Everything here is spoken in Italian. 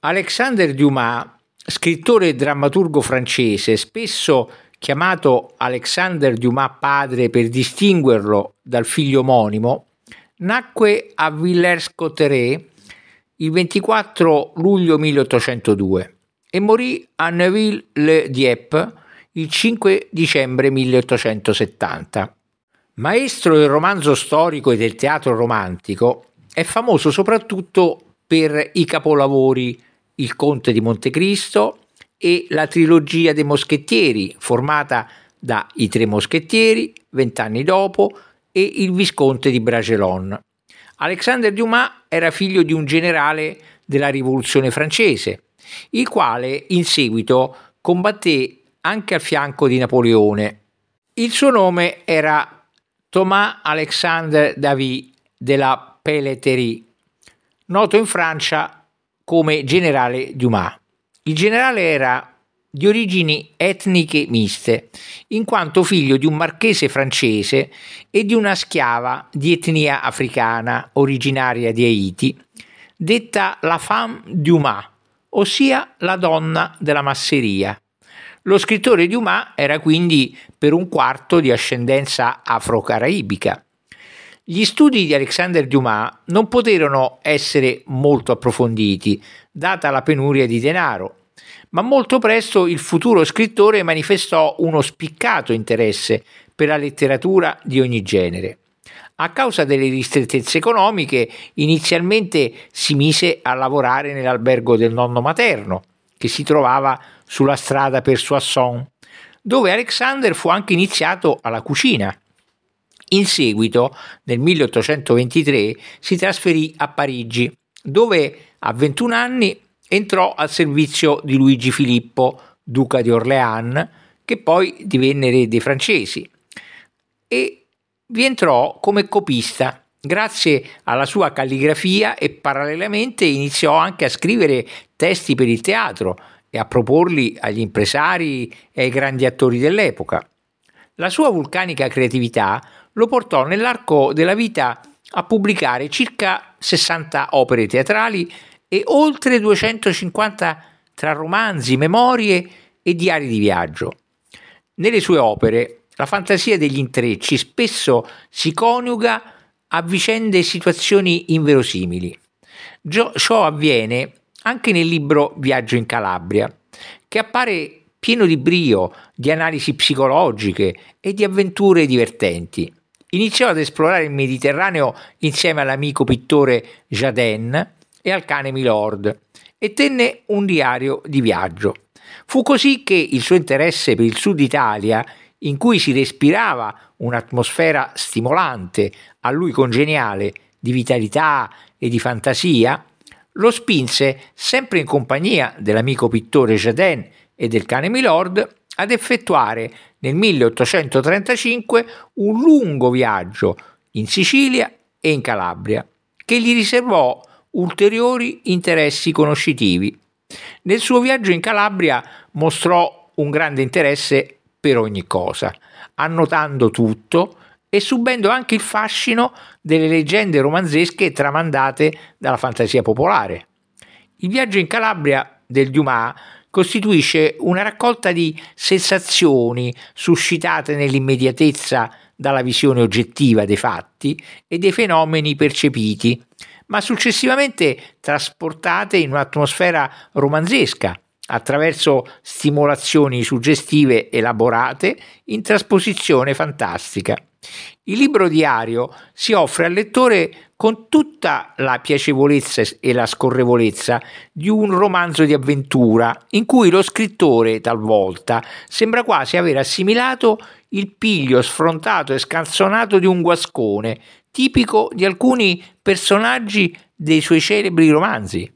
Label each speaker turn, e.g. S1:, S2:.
S1: Alexandre Dumas, scrittore e drammaturgo francese, spesso chiamato Alexandre Dumas padre per distinguerlo dal figlio omonimo, nacque a Villers-Cotterêts il 24 luglio 1802 e morì a Neuville-le-Dieppe il 5 dicembre 1870. Maestro del romanzo storico e del teatro romantico, è famoso soprattutto per i capolavori il Conte di Montecristo e la trilogia dei Moschettieri, formata da I Tre Moschettieri, Vent'anni dopo e Il Visconte di Bragelonne. Alexandre Dumas era figlio di un generale della Rivoluzione francese, il quale in seguito combatté anche al fianco di Napoleone. Il suo nome era Thomas Alexandre Davy della Pelleterie, noto in Francia come generale Dumas. Il generale era di origini etniche miste, in quanto figlio di un marchese francese e di una schiava di etnia africana originaria di Haiti, detta la femme Dumas, ossia la donna della masseria. Lo scrittore Dumas era quindi per un quarto di ascendenza afro-caraibica gli studi di Alexander Dumas non poterono essere molto approfonditi, data la penuria di denaro, ma molto presto il futuro scrittore manifestò uno spiccato interesse per la letteratura di ogni genere. A causa delle ristrettezze economiche, inizialmente si mise a lavorare nell'albergo del nonno materno, che si trovava sulla strada per Soissons, dove Alexander fu anche iniziato alla cucina. In seguito, nel 1823, si trasferì a Parigi, dove a 21 anni entrò al servizio di Luigi Filippo, duca di Orléans, che poi divenne re dei francesi, e vi entrò come copista. Grazie alla sua calligrafia e parallelamente iniziò anche a scrivere testi per il teatro e a proporli agli impresari e ai grandi attori dell'epoca. La sua vulcanica creatività lo portò nell'arco della vita a pubblicare circa 60 opere teatrali e oltre 250 tra romanzi, memorie e diari di viaggio. Nelle sue opere la fantasia degli intrecci spesso si coniuga a vicende e situazioni inverosimili. Ciò avviene anche nel libro Viaggio in Calabria, che appare pieno di brio, di analisi psicologiche e di avventure divertenti. Iniziò ad esplorare il Mediterraneo insieme all'amico pittore Jaden e al cane Milord e tenne un diario di viaggio. Fu così che il suo interesse per il sud Italia, in cui si respirava un'atmosfera stimolante, a lui congeniale, di vitalità e di fantasia, lo spinse, sempre in compagnia dell'amico pittore Jaden e del cane Milord, ad effettuare nel 1835 un lungo viaggio in Sicilia e in Calabria, che gli riservò ulteriori interessi conoscitivi. Nel suo viaggio in Calabria mostrò un grande interesse per ogni cosa, annotando tutto e subendo anche il fascino delle leggende romanzesche tramandate dalla fantasia popolare. Il viaggio in Calabria del Dumas costituisce una raccolta di sensazioni suscitate nell'immediatezza dalla visione oggettiva dei fatti e dei fenomeni percepiti, ma successivamente trasportate in un'atmosfera romanzesca attraverso stimolazioni suggestive elaborate in trasposizione fantastica. Il libro diario si offre al lettore con tutta la piacevolezza e la scorrevolezza di un romanzo di avventura, in cui lo scrittore talvolta sembra quasi aver assimilato il piglio sfrontato e scanzonato di un guascone, tipico di alcuni personaggi dei suoi celebri romanzi.